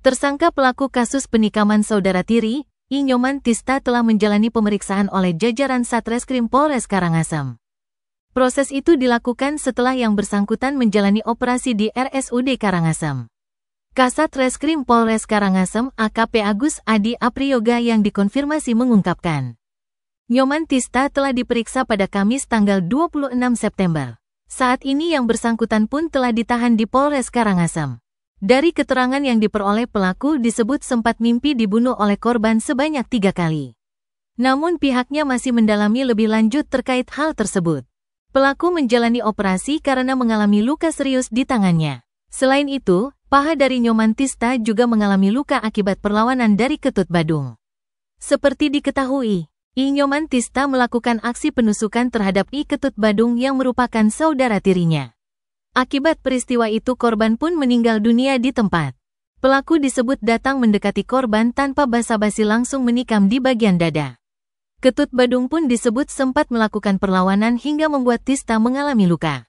Tersangka pelaku kasus penikaman saudara tiri, Inyoman Tista telah menjalani pemeriksaan oleh jajaran Satreskrim Polres Karangasem. Proses itu dilakukan setelah yang bersangkutan menjalani operasi di RSUD Karangasem. Kasat Reskrim Polres Karangasem AKP Agus Adi Aprioga yang dikonfirmasi mengungkapkan. Nyoman Tista telah diperiksa pada Kamis tanggal 26 September. Saat ini yang bersangkutan pun telah ditahan di Polres Karangasem. Dari keterangan yang diperoleh pelaku disebut sempat mimpi dibunuh oleh korban sebanyak tiga kali. Namun pihaknya masih mendalami lebih lanjut terkait hal tersebut. Pelaku menjalani operasi karena mengalami luka serius di tangannya. Selain itu, paha dari Nyoman Tista juga mengalami luka akibat perlawanan dari Ketut Badung. Seperti diketahui, I Nyoman Tista melakukan aksi penusukan terhadap I Ketut Badung yang merupakan saudara tirinya. Akibat peristiwa itu korban pun meninggal dunia di tempat. Pelaku disebut datang mendekati korban tanpa basa-basi langsung menikam di bagian dada. Ketut Badung pun disebut sempat melakukan perlawanan hingga membuat Tista mengalami luka.